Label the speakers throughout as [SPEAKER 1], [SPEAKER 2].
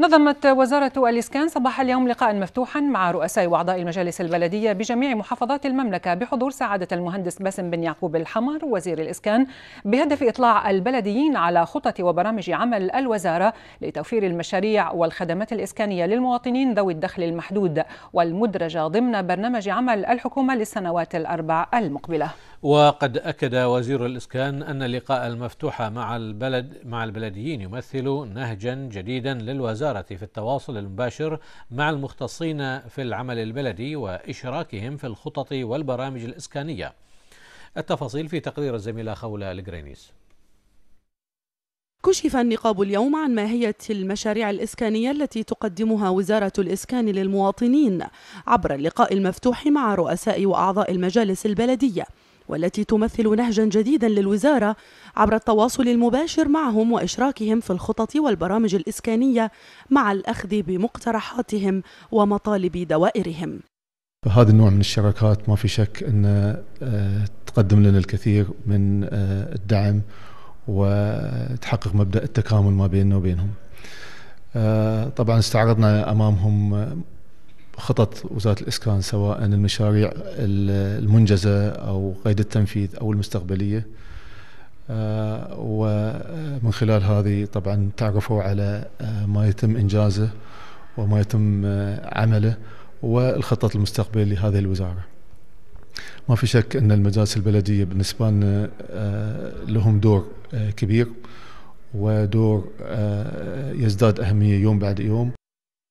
[SPEAKER 1] نظمت وزارة الإسكان صباح اليوم لقاء مفتوحا مع رؤساء وأعضاء المجالس البلدية بجميع محافظات المملكة بحضور سعادة المهندس باسم بن يعقوب الحمر وزير الإسكان بهدف إطلاع البلديين على خطط وبرامج عمل الوزارة لتوفير المشاريع والخدمات الإسكانية للمواطنين ذوي الدخل المحدود والمدرجة ضمن برنامج عمل الحكومة للسنوات الأربع المقبلة
[SPEAKER 2] وقد أكد وزير الإسكان أن اللقاء المفتوح مع البلد مع البلديين يمثل نهجا جديدا للوزارة في التواصل المباشر مع المختصين في العمل البلدي وإشراكهم في الخطط والبرامج الإسكانية التفاصيل في تقرير الزميلة خولة الجرينيس
[SPEAKER 1] كشف النقاب اليوم عن ماهية المشاريع الإسكانية التي تقدمها وزارة الإسكان للمواطنين عبر اللقاء المفتوح مع رؤساء وأعضاء المجالس البلدية والتي تمثل نهجا جديدا للوزارة عبر التواصل المباشر معهم وإشراكهم في الخطط والبرامج الإسكانية مع الأخذ بمقترحاتهم ومطالب دوائرهم
[SPEAKER 3] هذا النوع من الشراكات ما في شك أن آه، تقدم لنا الكثير من آه، الدعم وتحقق مبدأ التكامل ما بيننا وبينهم آه، طبعا استعرضنا امامهم خطط وزاره الاسكان سواء المشاريع المنجزه او قيد التنفيذ او المستقبليه آه، ومن خلال هذه طبعا تعرفوا على آه، ما يتم انجازه وما يتم آه، عمله والخطط المستقبليه لهذه الوزاره. ما في شك ان المجالس البلديه بالنسبه لنا لهم دور كبير ودور يزداد اهميه يوم بعد يوم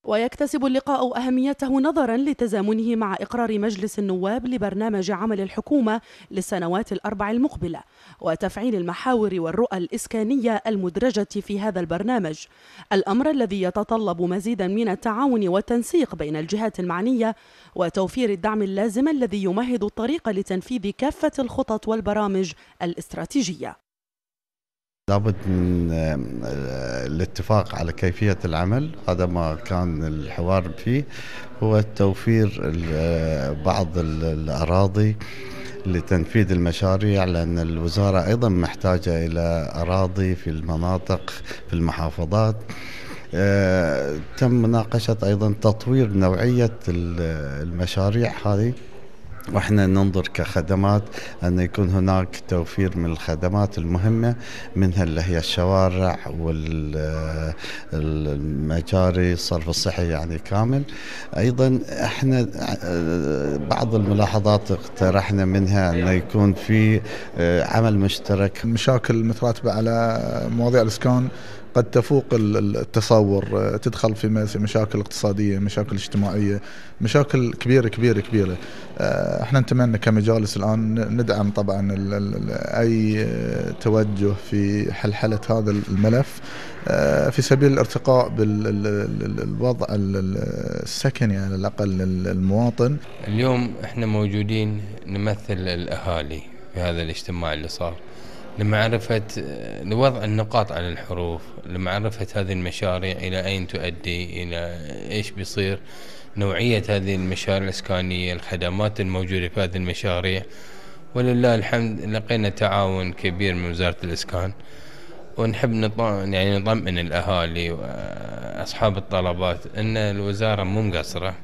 [SPEAKER 1] ويكتسب اللقاء أهميته نظرا لتزامنه مع إقرار مجلس النواب لبرنامج عمل الحكومة للسنوات الأربع المقبلة وتفعيل المحاور والرؤى الإسكانية المدرجة في هذا البرنامج الأمر الذي يتطلب مزيدا من التعاون والتنسيق بين الجهات المعنية وتوفير الدعم اللازم الذي يمهد الطريق لتنفيذ كافة الخطط والبرامج الاستراتيجية
[SPEAKER 4] لابد من الاتفاق على كيفية العمل هذا ما كان الحوار فيه هو توفير آه، بعض الأراضي لتنفيذ المشاريع لأن الوزارة أيضا محتاجة إلى أراضي في المناطق في المحافظات آه، تم مناقشة أيضا تطوير نوعية المشاريع هذه واحنا ننظر كخدمات ان يكون هناك توفير من الخدمات المهمه منها اللي هي الشوارع والمجاري الصرف الصحي يعني كامل ايضا احنا بعض الملاحظات اقترحنا منها ان يكون في عمل
[SPEAKER 5] مشترك مشاكل متراتبه على مواضيع الاسكان قد تفوق التصور آه، تدخل في مشاكل اقتصاديه مشاكل اجتماعيه مشاكل كبيره كبيره كبيره آه، احنا نتمنى كمجالس الان ندعم طبعا اي آه، توجه في حلحله هذا الملف في سبيل الارتقاء بالوضع السكني يعني على الاقل المواطن
[SPEAKER 2] اليوم احنا موجودين نمثل الاهالي في هذا الاجتماع اللي صار لمعرفة لوضع النقاط على الحروف لمعرفة هذه المشاريع إلى أين تؤدي إلى إيش بيصير نوعية هذه المشاريع الإسكانية الخدمات الموجودة في هذه المشاريع ولله الحمد لقينا تعاون كبير من وزارة الإسكان ونحب نطمئن يعني نطمئن الأهالي وأصحاب الطلبات أن الوزارة مو مقصرة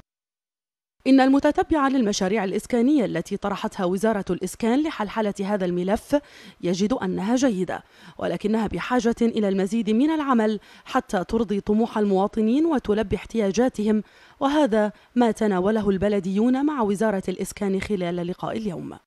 [SPEAKER 1] إن المتتبع للمشاريع الإسكانية التي طرحتها وزارة الإسكان لحلحلة هذا الملف يجد أنها جيدة ولكنها بحاجة إلى المزيد من العمل حتى ترضي طموح المواطنين وتلبي احتياجاتهم وهذا ما تناوله البلديون مع وزارة الإسكان خلال لقاء اليوم